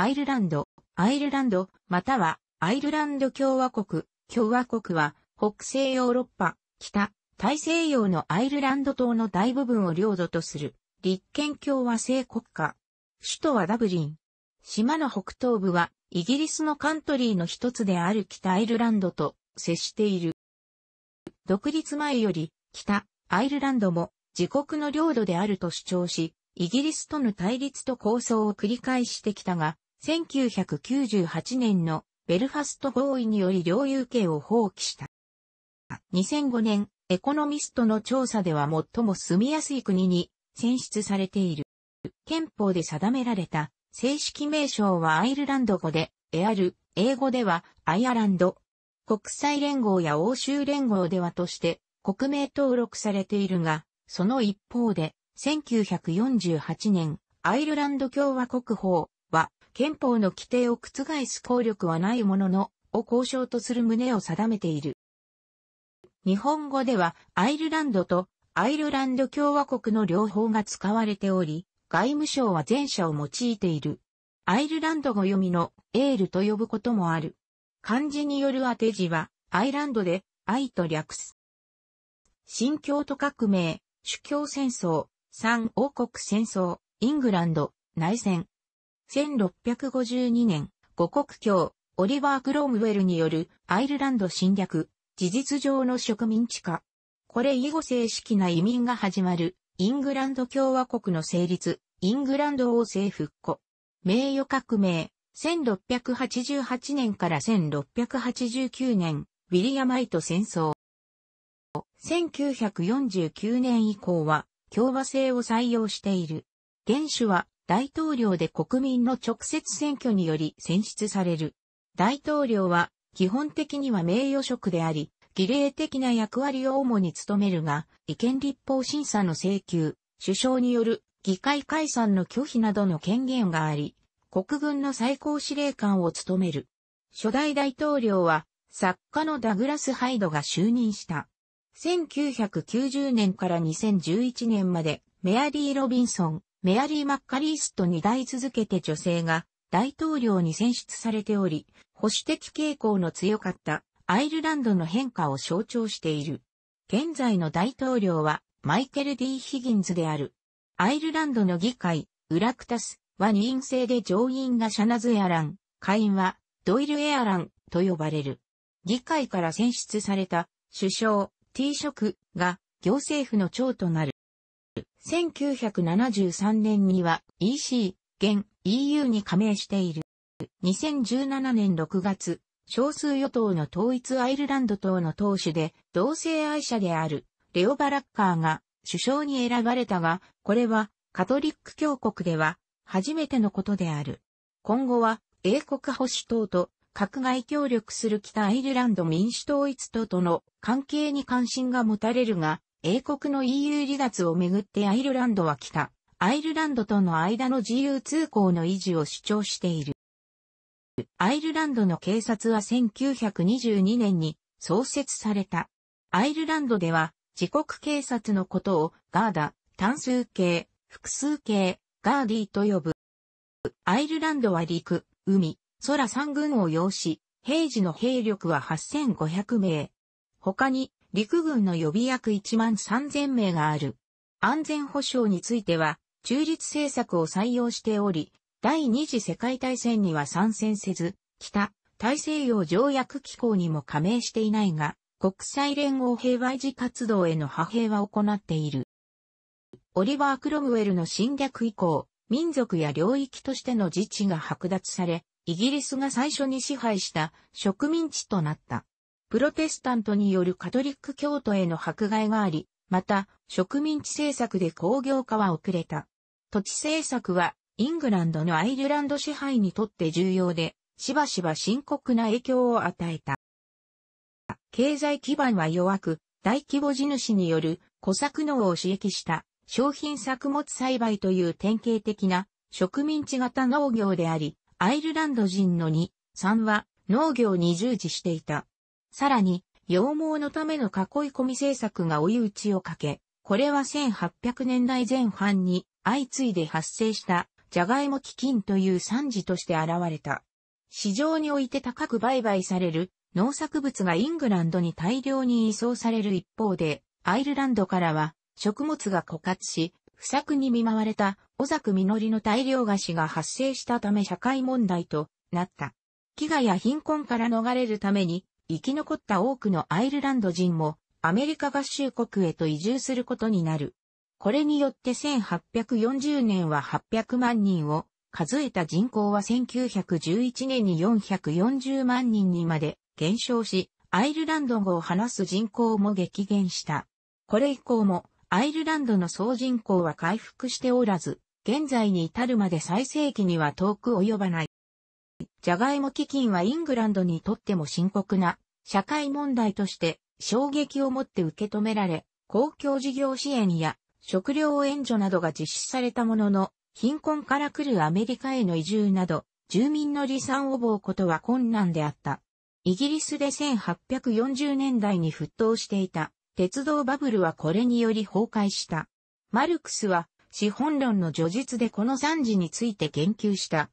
アイルランド、アイルランド、またはアイルランド共和国、共和国は北西ヨーロッパ、北、大西洋のアイルランド島の大部分を領土とする立憲共和制国家。首都はダブリン。島の北東部はイギリスのカントリーの一つである北アイルランドと接している。独立前より北アイルランドも自国の領土であると主張し、イギリスとの対立と抗争を繰り返してきたが、1998年のベルファスト合意により領有権を放棄した。2005年、エコノミストの調査では最も住みやすい国に選出されている。憲法で定められた正式名称はアイルランド語で、エアル、英語ではアイアランド。国際連合や欧州連合ではとして国名登録されているが、その一方で、1948年、アイルランド共和国法、憲法の規定を覆す効力はないものの、を交渉とする旨を定めている。日本語では、アイルランドとアイルランド共和国の両方が使われており、外務省は前者を用いている。アイルランド語読みのエールと呼ぶこともある。漢字による当て字は、アイランドで、愛と略す。新京都革命、主教戦争、三王国戦争、イングランド、内戦、1652年、五国教、オリバー・クロームウェルによるアイルランド侵略、事実上の植民地化。これ以後正式な移民が始まる、イングランド共和国の成立、イングランド王政復古。名誉革命、1688年から1689年、ウィリアマイト戦争。1949年以降は、共和制を採用している。原種は、大統領で国民の直接選挙により選出される。大統領は基本的には名誉職であり、儀礼的な役割を主に務めるが、意見立法審査の請求、首相による議会解散の拒否などの権限があり、国軍の最高司令官を務める。初代大統領は作家のダグラス・ハイドが就任した。1990年から2011年までメアリー・ロビンソン、メアリー・マッカリースに抱代続けて女性が大統領に選出されており、保守的傾向の強かったアイルランドの変化を象徴している。現在の大統領はマイケル・ D・ ヒギンズである。アイルランドの議会、ウラクタスは任院制で上院がシャナズ・エアラン、下院はドイル・エアランと呼ばれる。議会から選出された首相、T 職が行政府の長となる。1973年には EC、現 EU に加盟している。2017年6月、少数与党の統一アイルランド党の党首で、同性愛者である、レオ・バラッカーが首相に選ばれたが、これはカトリック教国では初めてのことである。今後は英国保守党と閣外協力する北アイルランド民主統一党との関係に関心が持たれるが、英国の EU 離脱をめぐってアイルランドは北、アイルランドとの間の自由通行の維持を主張している。アイルランドの警察は1922年に創設された。アイルランドでは自国警察のことをガーダ、単数形、複数形、ガーディと呼ぶ。アイルランドは陸、海、空3軍を要し、平時の兵力は8500名。他に陸軍の予備役1万3000名がある。安全保障については、中立政策を採用しており、第二次世界大戦には参戦せず、北、大西洋条約機構にも加盟していないが、国際連合平和維持活動への派兵は行っている。オリバー・クロムウェルの侵略以降、民族や領域としての自治が剥奪され、イギリスが最初に支配した植民地となった。プロテスタントによるカトリック教徒への迫害があり、また、植民地政策で工業化は遅れた。土地政策は、イングランドのアイルランド支配にとって重要で、しばしば深刻な影響を与えた。経済基盤は弱く、大規模地主による小作農を刺激した商品作物栽培という典型的な植民地型農業であり、アイルランド人の2、3は農業に従事していた。さらに、羊毛のための囲い込み政策が追い打ちをかけ、これは1800年代前半に相次いで発生したジャガイモ基金という惨事として現れた。市場において高く売買される農作物がイングランドに大量に移送される一方で、アイルランドからは食物が枯渇し、不作に見舞われた小作実りの大量菓子が発生したため社会問題となった。飢餓や貧困から逃れるために生き残った多くのアイルランド人もアメリカ合衆国へと移住することになる。これによって1840年は800万人を、数えた人口は1911年に440万人にまで減少し、アイルランド語を話す人口も激減した。これ以降も、アイルランドの総人口は回復しておらず、現在に至るまで最盛期には遠く及ばない。ジャガイモ基金はイングランドにとっても深刻な社会問題として衝撃をもって受け止められ、公共事業支援や食料援助などが実施されたものの、貧困から来るアメリカへの移住など、住民の離散を防うことは困難であった。イギリスで1840年代に沸騰していた鉄道バブルはこれにより崩壊した。マルクスは資本論の叙述でこの惨事について言及した。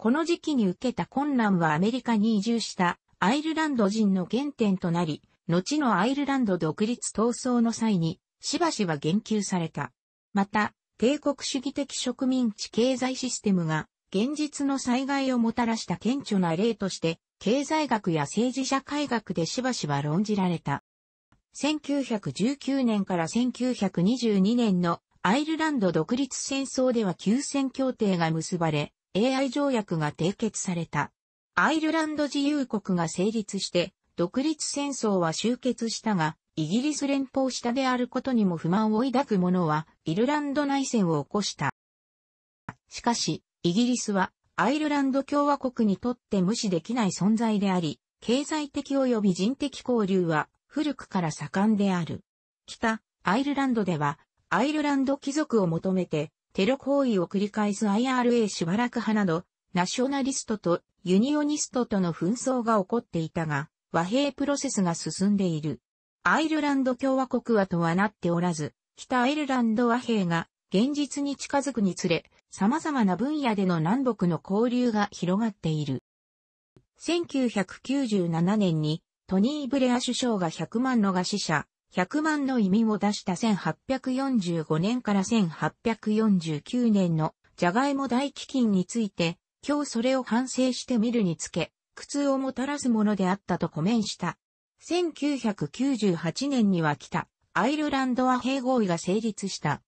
この時期に受けた困難はアメリカに移住したアイルランド人の原点となり、後のアイルランド独立闘争の際に、しばしば言及された。また、帝国主義的植民地経済システムが、現実の災害をもたらした顕著な例として、経済学や政治社会学でしばしば論じられた。1919年から1922年のアイルランド独立戦争では休戦協定が結ばれ、AI 条約が締結された。アイルランド自由国が成立して、独立戦争は終結したが、イギリス連邦下であることにも不満を抱く者は、イルランド内戦を起こした。しかし、イギリスは、アイルランド共和国にとって無視できない存在であり、経済的及び人的交流は、古くから盛んである。北、アイルランドでは、アイルランド貴族を求めて、テロ行為を繰り返す IRA しばらく派など、ナショナリストとユニオニストとの紛争が起こっていたが、和平プロセスが進んでいる。アイルランド共和国はとはなっておらず、北アイルランド和平が現実に近づくにつれ、様々な分野での南北の交流が広がっている。1997年にトニー・ブレア首相が100万の餓死者、100万の意味を出した1845年から1849年のジャガイモ大飢饉について、今日それを反省してみるにつけ、苦痛をもたらすものであったとコメンした。1998年には来た、アイルランドは兵合意が成立した。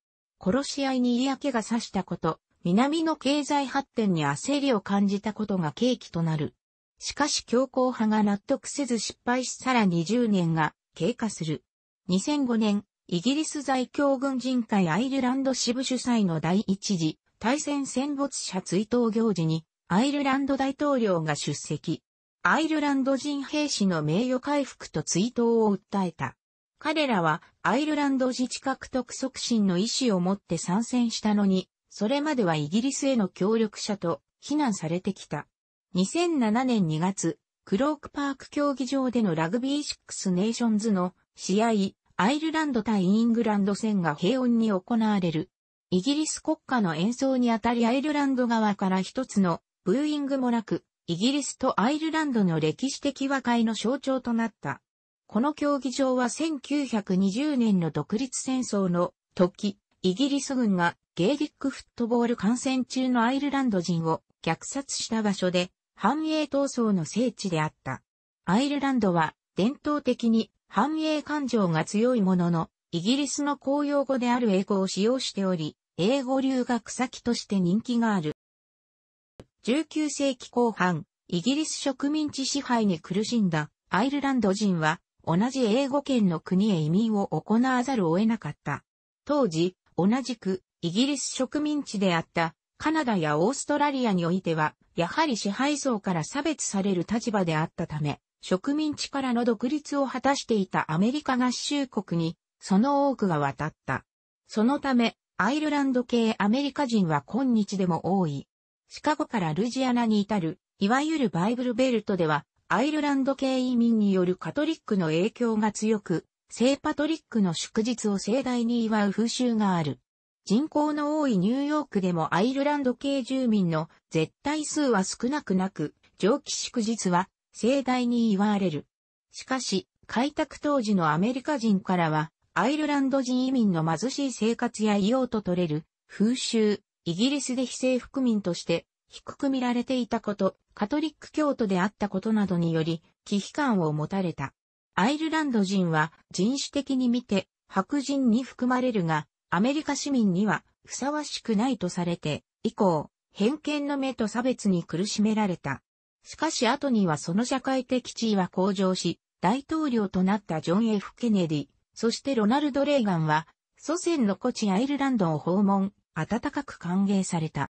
殺し合いに嫌気がさしたこと、南の経済発展に焦りを感じたことが契機となる。しかし強硬派が納得せず失敗しさらに0年が経過する。2005年、イギリス在京軍人会アイルランド支部主催の第一次対戦戦没者追悼行事にアイルランド大統領が出席。アイルランド人兵士の名誉回復と追悼を訴えた。彼らはアイルランド自治獲得促進の意思を持って参戦したのに、それまではイギリスへの協力者と非難されてきた。2007年2月、クロークパーク競技場でのラグビーシックスネーションズの試合、アイルランド対イングランド戦が平穏に行われる。イギリス国家の演奏にあたりアイルランド側から一つのブーイングもなく、イギリスとアイルランドの歴史的和解の象徴となった。この競技場は1920年の独立戦争の時、イギリス軍がゲーリックフットボール観戦中のアイルランド人を虐殺した場所で、繁栄闘争の聖地であった。アイルランドは伝統的に繁栄感情が強いものの、イギリスの公用語である英語を使用しており、英語留学先として人気がある。19世紀後半、イギリス植民地支配に苦しんだアイルランド人は同じ英語圏の国へ移民を行わざるを得なかった。当時、同じくイギリス植民地であったカナダやオーストラリアにおいては、やはり支配層から差別される立場であったため、植民地からの独立を果たしていたアメリカ合衆国に、その多くが渡った。そのため、アイルランド系アメリカ人は今日でも多い。シカゴからルジアナに至る、いわゆるバイブルベルトでは、アイルランド系移民によるカトリックの影響が強く、聖パトリックの祝日を盛大に祝う風習がある。人口の多いニューヨークでもアイルランド系住民の絶対数は少なくなく、上記祝日は盛大に祝われる。しかし、開拓当時のアメリカ人からは、アイルランド人移民の貧しい生活や異様と取れる風習、イギリスで非政府民として低く見られていたこと、カトリック教徒であったことなどにより、忌避感を持たれた。アイルランド人は人種的に見て白人に含まれるが、アメリカ市民にはふさわしくないとされて、以降、偏見の目と差別に苦しめられた。しかし後にはその社会的地位は向上し、大統領となったジョン・ F・ ケネディ、そしてロナルド・レーガンは、祖先の古地アイルランドを訪問、温かく歓迎された。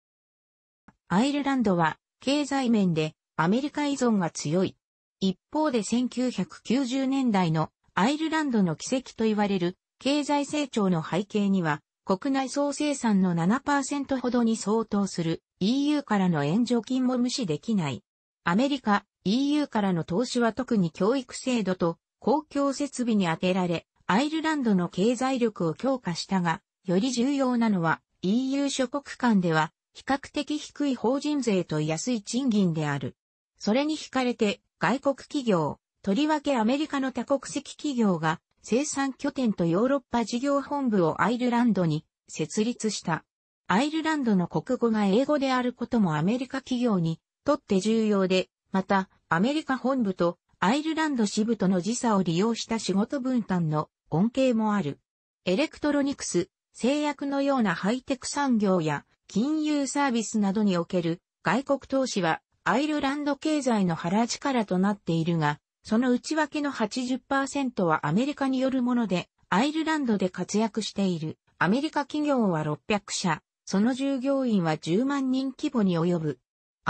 アイルランドは、経済面で、アメリカ依存が強い。一方で1990年代のアイルランドの奇跡と言われる経済成長の背景には国内総生産の7%ほどに相当する EU からの援助金も無視できないアメリカ、EU からの投資は特に教育制度と公共設備に充てられ、アイルランドの経済力を強化したが、より重要なのは EU 諸国間では比較的低い法人税と安い賃金である。それに惹かれて外国企業、とりわけアメリカの多国籍企業が生産拠点とヨーロッパ事業本部をアイルランドに設立した。アイルランドの国語が英語であることもアメリカ企業にとって重要で、また、アメリカ本部とアイルランド支部との時差を利用した仕事分担の恩恵もある。エレクトロニクス、製薬のようなハイテク産業や金融サービスなどにおける外国投資はアイルランド経済の腹力となっているが、その内訳の80%はアメリカによるもので、アイルランドで活躍しているアメリカ企業は600社、その従業員は10万人規模に及ぶ。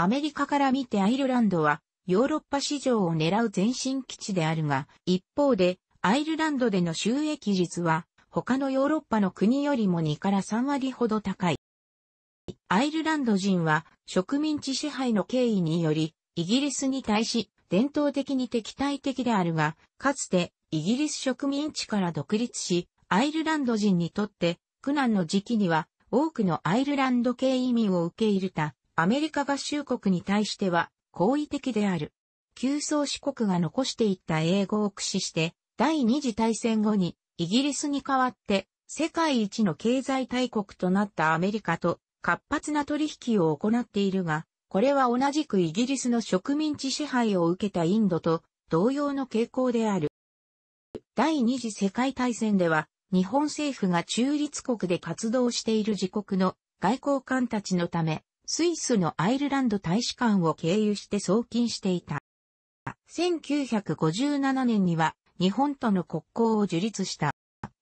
アメリカから見てアイルランドはヨーロッパ市場を狙う前進基地であるが、一方でアイルランドでの収益率は他のヨーロッパの国よりも2から3割ほど高い。アイルランド人は植民地支配の経緯により、イギリスに対し伝統的に敵対的であるが、かつてイギリス植民地から独立し、アイルランド人にとって苦難の時期には多くのアイルランド系移民を受け入れたアメリカ合衆国に対しては好意的である。旧宗主国が残していった英語を駆使して、第二次大戦後にイギリスに代わって世界一の経済大国となったアメリカと活発な取引を行っているが、これは同じくイギリスの植民地支配を受けたインドと同様の傾向である。第二次世界大戦では、日本政府が中立国で活動している自国の外交官たちのため、スイスのアイルランド大使館を経由して送金していた。1957年には日本との国交を樹立した。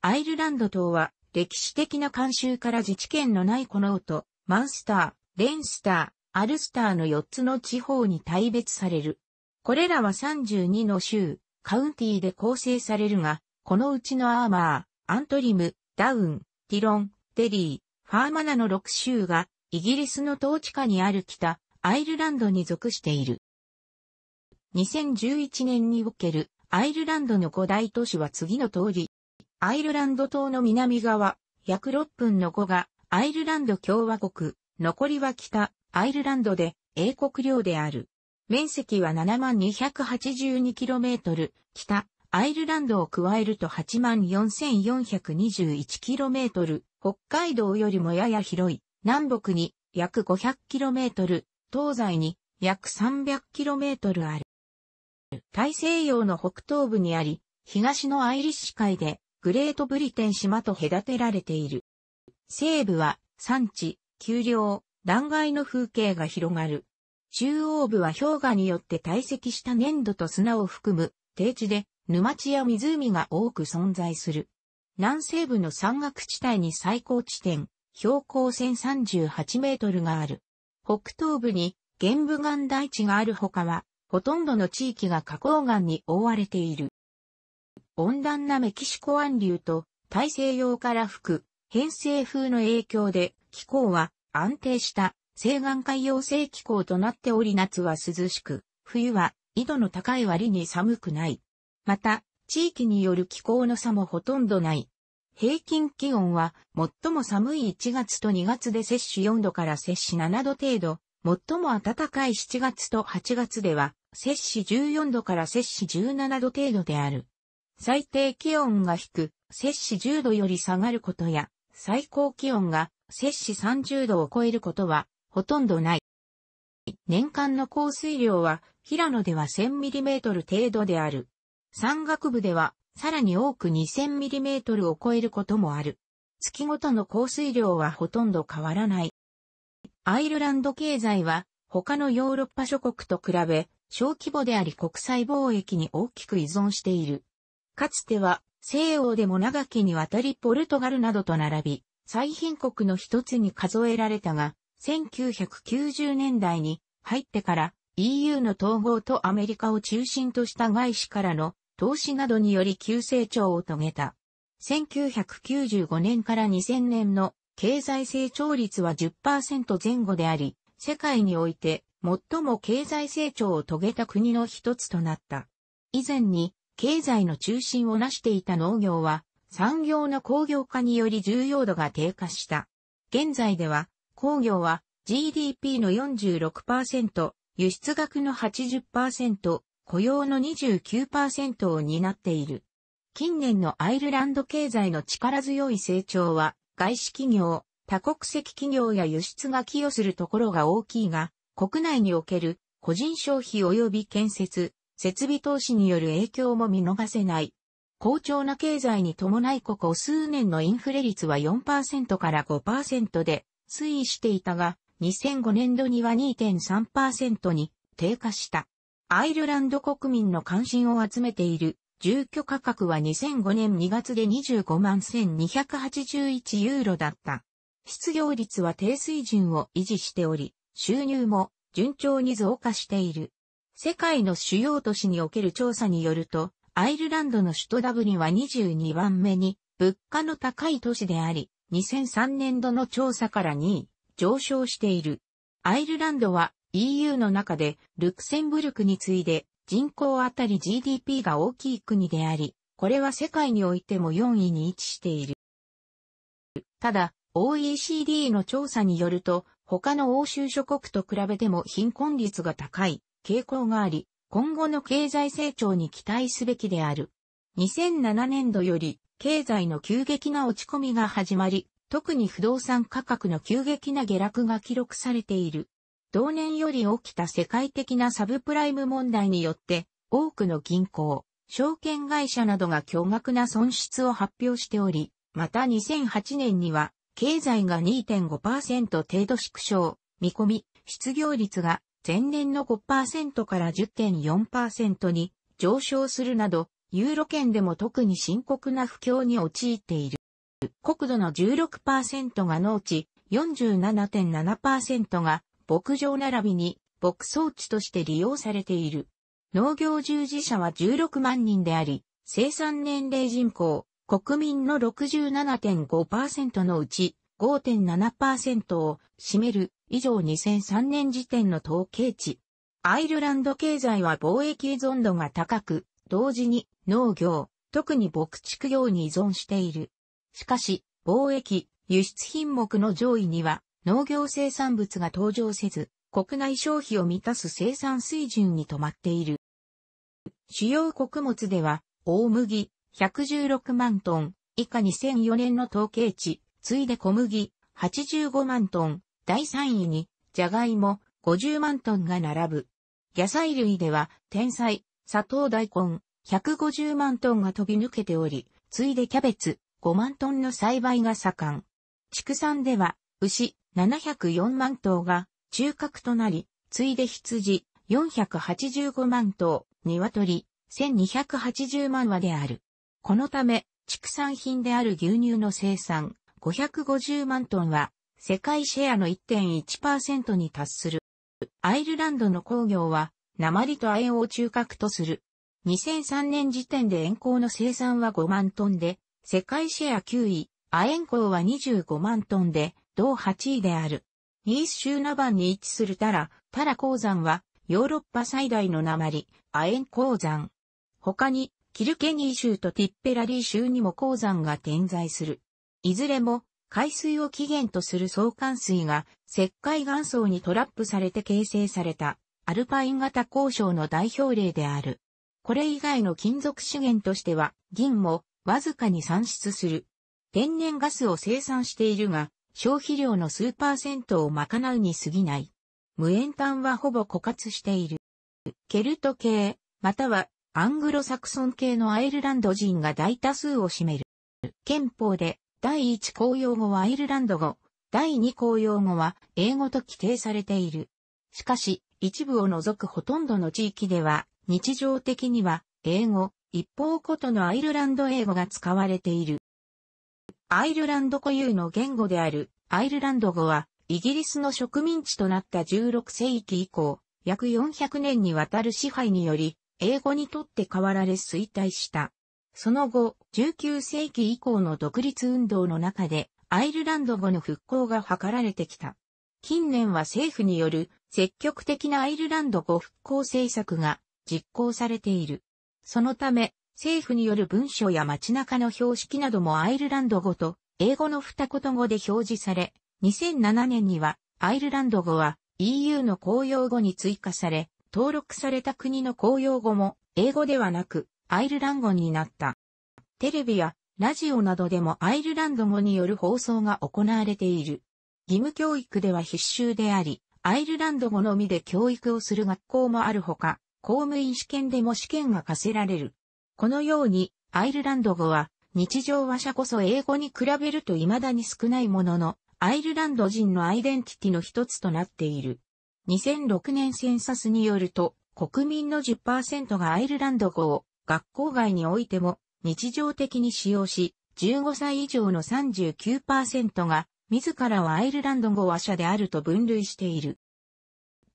アイルランド島は歴史的な慣習から自治権のないこの音、マンスター、レンスター、アルスターの4つの地方に大別される。これらは32の州、カウンティで構成されるが、このうちのアーマー、アントリム、ダウン、ティロン、デリー、ファーマナの6州がイギリスの統治下にある北、アイルランドに属している。2011年におけるアイルランドの五大都市は次の通り、アイルランド島の南側、約6分の5がアイルランド共和国、残りは北、アイルランドで英国領である。面積は 7282km、北、アイルランドを加えると 84,421km、北海道よりもやや広い。南北に約 500km、東西に約 300km ある。大西洋の北東部にあり、東のアイリッシュ海でグレートブリテン島と隔てられている。西部は山地、丘陵、断崖の風景が広がる。中央部は氷河によって堆積した粘土と砂を含む低地で沼地や湖が多く存在する。南西部の山岳地帯に最高地点、標高1038メートルがある。北東部に玄武岩台地があるほかは、ほとんどの地域が花崗岩に覆われている。温暖なメキシコ湾流と大西洋から吹く偏西風の影響で気候は安定した西岸海洋性気候となっており夏は涼しく、冬は緯度の高い割に寒くない。また、地域による気候の差もほとんどない。平均気温は最も寒い1月と2月で摂氏4度から摂氏7度程度、最も暖かい7月と8月では摂氏14度から摂氏17度程度である。最低気温が低く、摂氏10度より下がることや、最高気温が摂氏30度を超えることはほとんどない。年間の降水量は、平野では1 0 0 0トル程度である。山岳部ではさらに多く 2000mm を超えることもある。月ごとの降水量はほとんど変わらない。アイルランド経済は他のヨーロッパ諸国と比べ小規模であり国際貿易に大きく依存している。かつては西欧でも長きにわたりポルトガルなどと並び、最貧国の一つに数えられたが、1990年代に入ってから EU の統合とアメリカを中心とした外資からの投資などにより急成長を遂げた。1995年から2000年の経済成長率は10%前後であり、世界において最も経済成長を遂げた国の一つとなった。以前に経済の中心を成していた農業は産業の工業化により重要度が低下した。現在では工業は GDP の46%、輸出額の80%、雇用の29%を担っている。近年のアイルランド経済の力強い成長は、外資企業、多国籍企業や輸出が寄与するところが大きいが、国内における個人消費及び建設、設備投資による影響も見逃せない。好調な経済に伴いここ数年のインフレ率は4%から5%で推移していたが、2005年度には2.3%に低下した。アイルランド国民の関心を集めている、住居価格は2005年2月で25万1281ユーロだった。失業率は低水準を維持しており、収入も順調に増加している。世界の主要都市における調査によると、アイルランドの首都ダブリンは22番目に物価の高い都市であり、2003年度の調査から2位上昇している。アイルランドは EU の中でルクセンブルクに次いで人口あたり GDP が大きい国であり、これは世界においても4位に位置している。ただ、OECD の調査によると、他の欧州諸国と比べても貧困率が高い傾向があり、今後の経済成長に期待すべきである。2007年度より経済の急激な落ち込みが始まり、特に不動産価格の急激な下落が記録されている。同年より起きた世界的なサブプライム問題によって、多くの銀行、証券会社などが巨額な損失を発表しており、また2008年には、経済が2.5%程度縮小、見込み、失業率が前年の5%から10.4%に上昇するなど、ユーロ圏でも特に深刻な不況に陥っている。国土の16%が農地、47.7%が牧場並びに牧草地として利用されている。農業従事者は16万人であり、生産年齢人口、国民の67.5%のうち5.7%を占める以上2003年時点の統計値。アイルランド経済は貿易依存度が高く、同時に農業、特に牧畜業に依存している。しかし、貿易、輸出品目の上位には農業生産物が登場せず、国内消費を満たす生産水準に止まっている。主要穀物では、大麦、116万トン、以下2004年の統計値、次いで小麦、85万トン、第3位に、ジャガイモ、50万トンが並ぶ。野菜類では、天菜、砂糖大根、150万トンが飛び抜けており、次いでキャベツ、5万トンの栽培が盛ん。畜産では、牛、704万頭が中核となり、次いで羊485万頭、鶏1280万羽である。このため、畜産品である牛乳の生産550万トンは、世界シェアの1.1%に達する。アイルランドの工業は、鉛と亜鉛を中核とする。2003年時点で塩鉱の生産は5万トンで、世界シェア9位、アエン港は25万トンで、同8位である。ニース州ナバンに位置するタラ、タラ鉱山は、ヨーロッパ最大の鉛、アエン鉱山。他に、キルケニー州とティッペラリー州にも鉱山が点在する。いずれも、海水を起源とする相関水が石灰岩層にトラップされて形成されたアルパイン型鉱床の代表例である。これ以外の金属資源としては銀もわずかに産出する天然ガスを生産しているが、消費量の数パーセントを賄うに過ぎない。無塩炭はほぼ枯渇している。ケルト系、またはアングロサクソン系のアイルランド人が大多数を占める。憲法で第1公用語はアイルランド語、第2公用語は英語と規定されている。しかし、一部を除くほとんどの地域では、日常的には英語、一方ことのアイルランド英語が使われている。アイルランド固有の言語であるアイルランド語はイギリスの植民地となった16世紀以降、約400年にわたる支配により、英語にとって変わられ衰退した。その後、19世紀以降の独立運動の中で、アイルランド語の復興が図られてきた。近年は政府による積極的なアイルランド語復興政策が実行されている。そのため、政府による文書や街中の標識などもアイルランド語と英語の二言語で表示され、2007年にはアイルランド語は EU の公用語に追加され、登録された国の公用語も英語ではなくアイルランド語になった。テレビやラジオなどでもアイルランド語による放送が行われている。義務教育では必修であり、アイルランド語のみで教育をする学校もあるほか、公務員試験でも試験が課せられる。このように、アイルランド語は、日常話者こそ英語に比べると未だに少ないものの、アイルランド人のアイデンティティの一つとなっている。2006年センサスによると、国民の10%がアイルランド語を学校外においても日常的に使用し、15歳以上の39%が自らはアイルランド語話者であると分類している。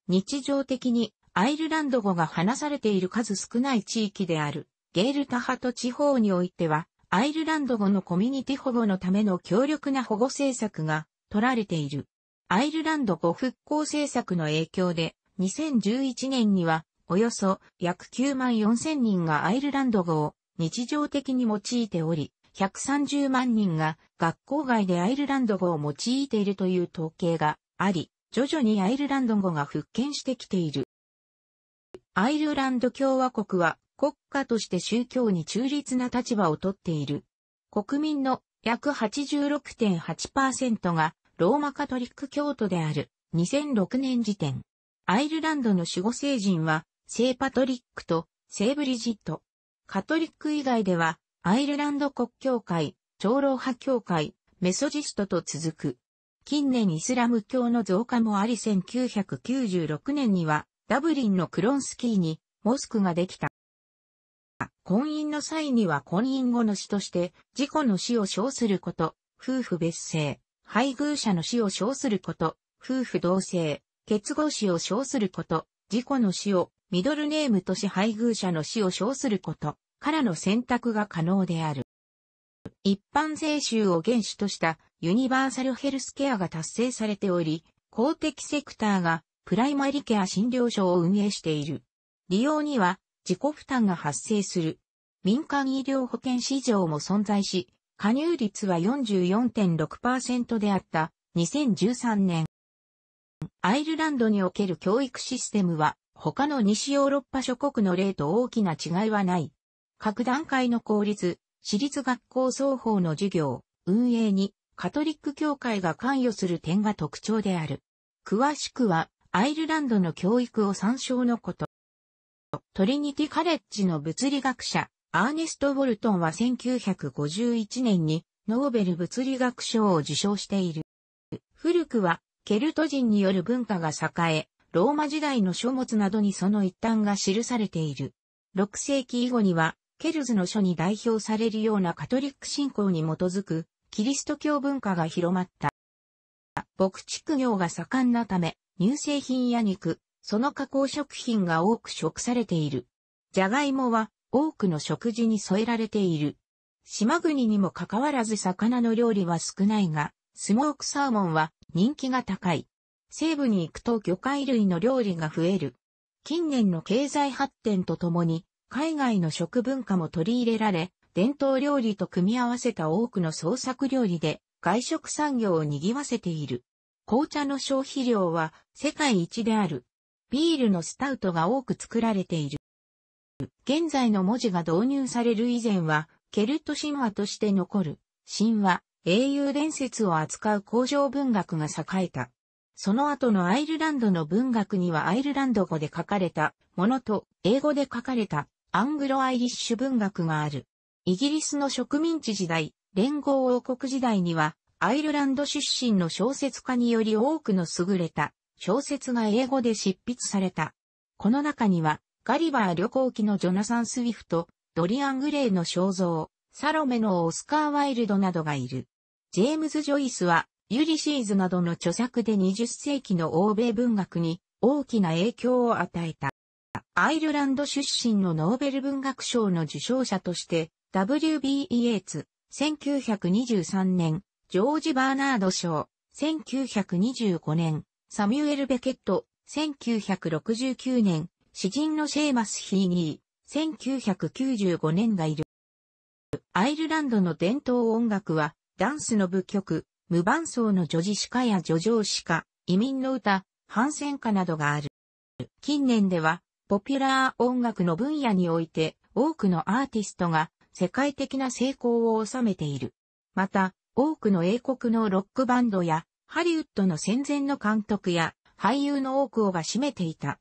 日常的にアイルランド語が話されている数少ない地域である。ゲールタハト地方においては、アイルランド語のコミュニティ保護のための強力な保護政策が取られている。アイルランド語復興政策の影響で、2011年には、およそ約9万4千人がアイルランド語を日常的に用いており、130万人が学校外でアイルランド語を用いているという統計があり、徐々にアイルランド語が復権してきている。アイルランド共和国は国家として宗教に中立な立場をとっている。国民の約86.8%がローマカトリック教徒である2006年時点。アイルランドの守護聖人は聖パトリックと聖ブリジット。カトリック以外ではアイルランド国教会、長老派教会、メソジストと続く。近年イスラム教の増加もあり1996年にはダブリンのクロンスキーにモスクができた。婚姻の際には婚姻後の死として、自己の死を称すること、夫婦別姓、配偶者の死を称すること、夫婦同姓、結合死を称すること、自己の死をミドルネームとし配偶者の死を称することからの選択が可能である。一般税収を原資としたユニバーサルヘルスケアが達成されており、公的セクターがプライマリケア診療所を運営している。利用には自己負担が発生する。民間医療保険市場も存在し、加入率は44.6%であった2013年。アイルランドにおける教育システムは他の西ヨーロッパ諸国の例と大きな違いはない。各段階の公立、私立学校双方の授業、運営にカトリック教会が関与する点が特徴である。詳しくはアイルランドの教育を参照のこと。トリニティカレッジの物理学者、アーネスト・ウォルトンは1951年にノーベル物理学賞を受賞している。古くは、ケルト人による文化が栄え、ローマ時代の書物などにその一端が記されている。6世紀以後には、ケルズの書に代表されるようなカトリック信仰に基づく、キリスト教文化が広まった。牧畜業が盛んなため、乳製品や肉、その加工食品が多く食されている。ジャガイモは多くの食事に添えられている。島国にもかかわらず魚の料理は少ないが、スモークサーモンは人気が高い。西部に行くと魚介類の料理が増える。近年の経済発展とともに、海外の食文化も取り入れられ、伝統料理と組み合わせた多くの創作料理で外食産業を賑わせている。紅茶の消費量は世界一である。ビールのスタウトが多く作られている。現在の文字が導入される以前は、ケルト神話として残る、神話、英雄伝説を扱う工場文学が栄えた。その後のアイルランドの文学にはアイルランド語で書かれたものと英語で書かれたアングロアイリッシュ文学がある。イギリスの植民地時代、連合王国時代にはアイルランド出身の小説家により多くの優れた小説が英語で執筆された。この中には、ガリバー旅行記のジョナサン・スウィフト、ドリアン・グレイの肖像、サロメのオスカー・ワイルドなどがいる。ジェームズ・ジョイスは、ユリシーズなどの著作で20世紀の欧米文学に大きな影響を与えた。アイルランド出身のノーベル文学賞の受賞者として、W.B. e a ー1923年、ジョージ・バーナード賞、1925年、サミュエル・ベケット、1969年、詩人のシェーマス・ヒーニー、1995年がいる。アイルランドの伝統音楽は、ダンスの舞曲、無伴奏の女児歯科や女上歯科、移民の歌、反戦歌などがある。近年では、ポピュラー音楽の分野において、多くのアーティストが世界的な成功を収めている。また、多くの英国のロックバンドやハリウッドの戦前の監督や俳優の多くをが占めていた。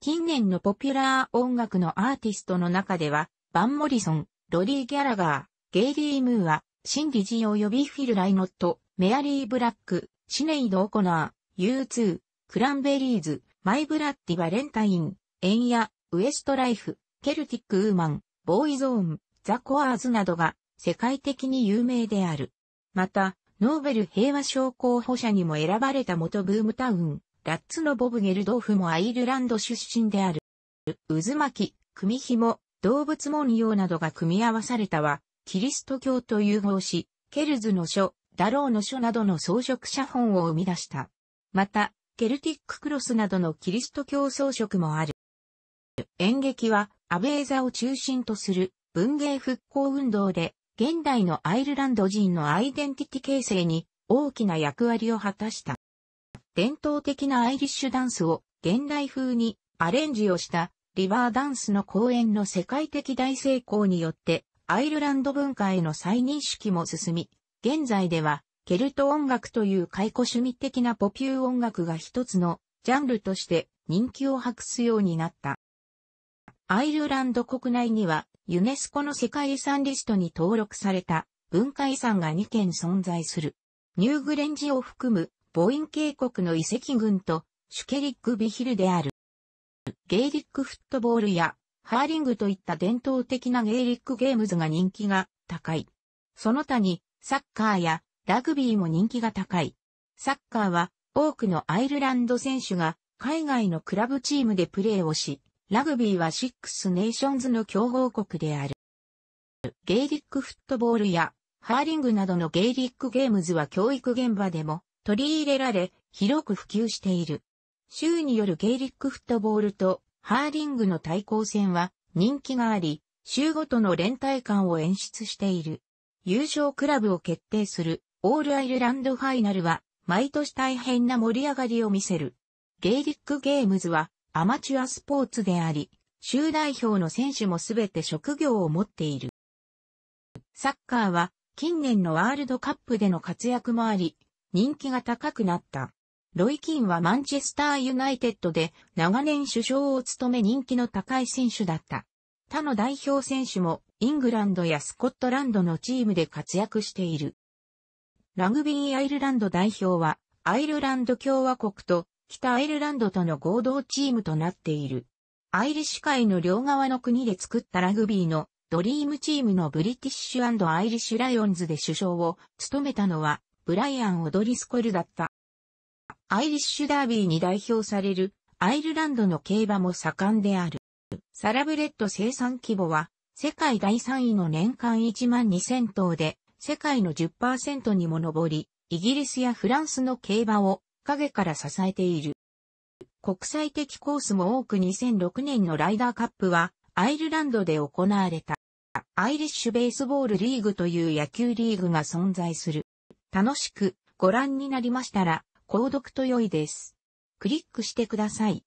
近年のポピュラー音楽のアーティストの中では、バン・モリソン、ロリー・ギャラガー、ゲイリー・ムーア、シンディジオ及びフィル・ライノット、メアリー・ブラック、シネイド・オコナー、U2、クランベリーズ、マイ・ブラッディ・バレンタイン、エンヤ、ウエストライフ、ケルティック・ウーマン、ボーイゾーン、ザ・コアーズなどが世界的に有名である。また、ノーベル平和賞候補者にも選ばれた元ブームタウン、ラッツのボブ・ゲルドーフもアイルランド出身である。渦巻き、組紐、動物文様などが組み合わされたは、キリスト教と融合し、ケルズの書、ダローの書などの装飾写本を生み出した。また、ケルティッククロスなどのキリスト教装飾もある。演劇は、アベーザを中心とする文芸復興運動で、現代のアイルランド人のアイデンティティ形成に大きな役割を果たした。伝統的なアイリッシュダンスを現代風にアレンジをしたリバーダンスの公演の世界的大成功によってアイルランド文化への再認識も進み、現在ではケルト音楽という解雇趣味的なポピュー音楽が一つのジャンルとして人気を博すようになった。アイルランド国内にはユネスコの世界遺産リストに登録された文化遺産が2件存在する。ニューグレンジを含むボイン渓谷の遺跡群とシュケリック・ビヒルである。ゲイリックフットボールやハーリングといった伝統的なゲイリックゲームズが人気が高い。その他にサッカーやラグビーも人気が高い。サッカーは多くのアイルランド選手が海外のクラブチームでプレーをし、ラグビーはシックスネーションズの強豪国である。ゲイリックフットボールやハーリングなどのゲイリックゲームズは教育現場でも取り入れられ広く普及している。州によるゲイリックフットボールとハーリングの対抗戦は人気があり、州ごとの連帯感を演出している。優勝クラブを決定するオールアイルランドファイナルは毎年大変な盛り上がりを見せる。ゲイリックゲームズはアマチュアスポーツであり、州代表の選手もすべて職業を持っている。サッカーは近年のワールドカップでの活躍もあり、人気が高くなった。ロイ・キンはマンチェスター・ユナイテッドで長年首相を務め人気の高い選手だった。他の代表選手もイングランドやスコットランドのチームで活躍している。ラグビーアイルランド代表はアイルランド共和国と北アイルランドとの合同チームとなっている。アイリッシュ海の両側の国で作ったラグビーのドリームチームのブリティッシュアイリッシュライオンズで首相を務めたのはブライアン・オドリスコルだった。アイリッシュダービーに代表されるアイルランドの競馬も盛んである。サラブレッド生産規模は世界第3位の年間1万2000頭で世界の10%にも上り、イギリスやフランスの競馬を影から支えている。国際的コースも多く2006年のライダーカップはアイルランドで行われた。アイリッシュベースボールリーグという野球リーグが存在する。楽しくご覧になりましたら、購読と良いです。クリックしてください。